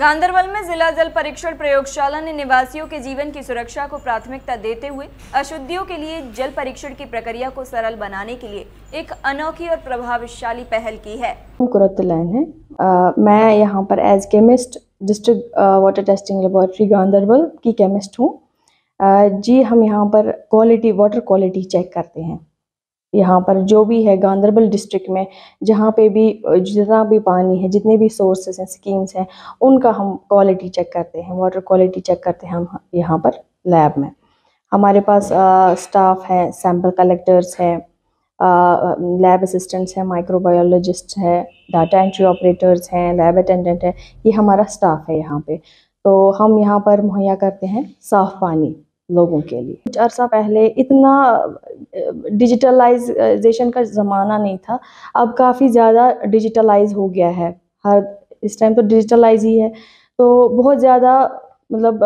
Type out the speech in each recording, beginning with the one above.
गांधरबल में जिला जल परीक्षण प्रयोगशाला ने निवासियों के जीवन की सुरक्षा को प्राथमिकता देते हुए अशुद्धियों के लिए जल परीक्षण की प्रक्रिया को सरल बनाने के लिए एक अनोखी और प्रभावशाली पहल की है लाइन है आ, मैं यहाँ पर as chemist district water testing laboratory Ganderbal की केमिस्ट हूँ जी हम यहाँ पर क्वालिटी वाटर क्वालिटी चेक करते हैं यहाँ पर जो भी है गांधरबल डिस्ट्रिक्ट में जहाँ पे भी जितना भी पानी है जितने भी सोर्सेस हैं स्कीम्स हैं उनका हम क्वालिटी चेक करते हैं वाटर क्वालिटी चेक करते हैं हम यहाँ पर लैब में हमारे पास स्टाफ है सैम्पल कलेक्टर्स हैं लैब असिस्टेंट्स हैं माइक्रोबायोलॉजिस्ट है डाटा एंट्री ऑपरेटर्स हैं लैब अटेंडेंट है ये हमारा स्टाफ है यहाँ पे तो हम यहाँ पर मुहैया करते हैं साफ़ पानी लोगों के लिए कुछ अर्सा पहले इतना डिजिटलाइजेशन का ज़माना नहीं था अब काफ़ी ज़्यादा डिजिटलाइज हो गया है हर इस टाइम तो डिजिटलाइज ही है तो बहुत ज़्यादा मतलब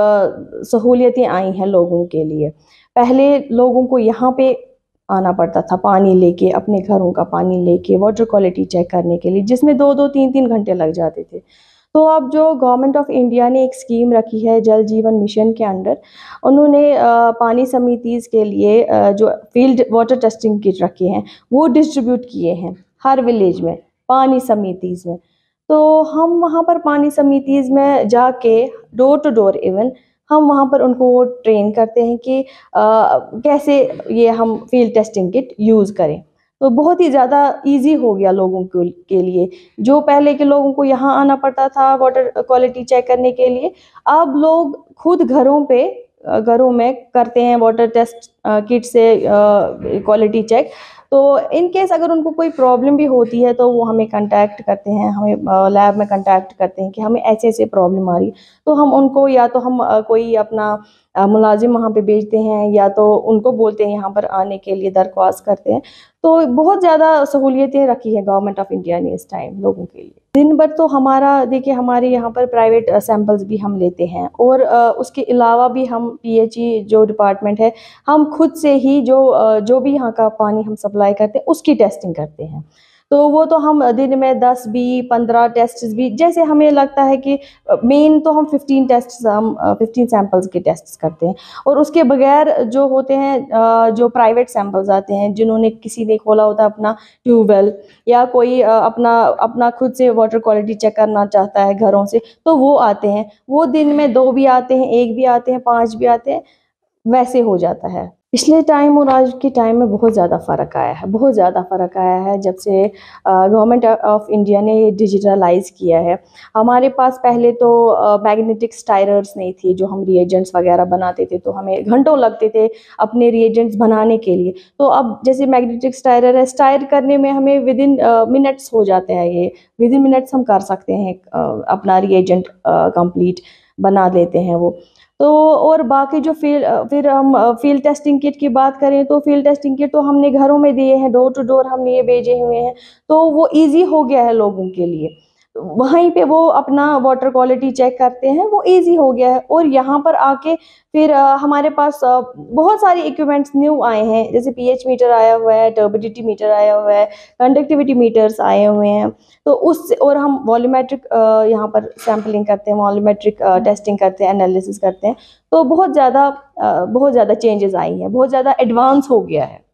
सहूलियतें आई हैं लोगों के लिए पहले लोगों को यहाँ पे आना पड़ता था पानी लेके अपने घरों का पानी लेके वाटर क्वालिटी चेक करने के लिए जिसमें दो दो तीन तीन घंटे लग जाते थे तो अब जो गवर्नमेंट ऑफ इंडिया ने एक स्कीम रखी है जल जीवन मिशन के अंडर उन्होंने पानी समितिज़ के लिए जो फील्ड वाटर टेस्टिंग किट रखे हैं वो डिस्ट्रीब्यूट किए हैं हर विलेज में पानी समितिज़ में तो हम वहाँ पर पानी समितिज़ में जाके डोर टू डोर इवन हम वहाँ पर उनको ट्रेन करते हैं कि आ, कैसे ये हम फील्ड टेस्टिंग किट यूज़ करें तो बहुत ही ज़्यादा इजी हो गया लोगों के लिए जो पहले के लोगों को यहाँ आना पड़ता था वाटर क्वालिटी चेक करने के लिए अब लोग खुद घरों पे घरों में करते हैं वाटर टेस्ट किट से क्वालिटी चेक तो इन केस अगर उनको कोई प्रॉब्लम भी होती है तो वो हमें कांटेक्ट करते हैं हमें लैब में कांटेक्ट करते हैं कि हमें ऐसे ऐसे प्रॉब्लम आ रही है तो हम उनको या तो हम कोई अपना मुलाजिम वहाँ पे बेचते हैं या तो उनको बोलते हैं यहाँ पर आने के लिए दरख्वास्त करते हैं तो बहुत ज़्यादा सहूलियतें रखी है गवर्नमेंट ऑफ इंडिया ने इस टाइम लोगों के लिए दिन भर तो हमारा देखिए हमारे यहाँ पर प्राइवेट सैंपल्स भी हम लेते हैं और उसके अलावा भी हम पी जो डिपार्टमेंट है हम खुद से ही जो जो भी यहाँ का पानी हम सप्लाई करते हैं उसकी टेस्टिंग करते हैं तो वो तो हम दिन में दस भी पंद्रह टेस्ट भी जैसे हमें लगता है कि मेन तो हम फिफ्टीन टेस्ट हम फिफ्टीन सैम्पल्स के टेस्ट करते हैं और उसके बगैर जो होते हैं जो प्राइवेट सैम्पल्स आते हैं जिन्होंने किसी ने खोला होता है अपना ट्यूबवेल या कोई अपना अपना खुद से वाटर क्वालिटी चेक करना चाहता है घरों से तो वो आते हैं वो दिन में दो भी आते हैं एक भी आते हैं पाँच भी आते हैं वैसे हो जाता है पिछले टाइम और आज के टाइम में बहुत ज़्यादा फ़र्क आया है बहुत ज़्यादा फ़र्क आया है जब से गवर्नमेंट ऑफ इंडिया ने डिजिटलाइज किया है हमारे पास पहले तो मैग्नेटिक स्टायरर्स नहीं थी जो हम रिएजेंट्स वगैरह बनाते थे तो हमें घंटों लगते थे अपने रिएजेंट्स बनाने के लिए तो अब जैसे मैग्नेटिक स्टायरर है स्टायर करने में हमें विद इन मिनट्स हो जाते हैं ये विद इन मिनट्स हम कर सकते हैं अपना रिएजेंट कम्प्लीट बना लेते हैं वो तो और बाकी जो फील्ड फिर हम फील्ड टेस्टिंग किट की बात करें तो फील्ड टेस्टिंग किट तो हमने घरों में दिए हैं डोर टू डोर हमने ये भेजे हुए हैं तो वो ईजी हो गया है लोगों के लिए वहीं पे वो अपना वाटर क्वालिटी चेक करते हैं वो इजी हो गया है और यहाँ पर आके फिर हमारे पास बहुत सारे इक्विपमेंट्स न्यू आए हैं जैसे पीएच मीटर आया हुआ है टर्बिडिटी मीटर आया हुआ है कंडक्टिविटी मीटर्स आए हुए हैं तो उससे और हम वॉल्यूमेट्रिक यहाँ पर सैम्पलिंग करते हैं वॉल्यूमेट्रिक टेस्टिंग करते हैं एनालिसिस करते हैं तो बहुत ज़्यादा बहुत ज़्यादा चेंजेस आई हैं बहुत ज़्यादा एडवांस हो गया है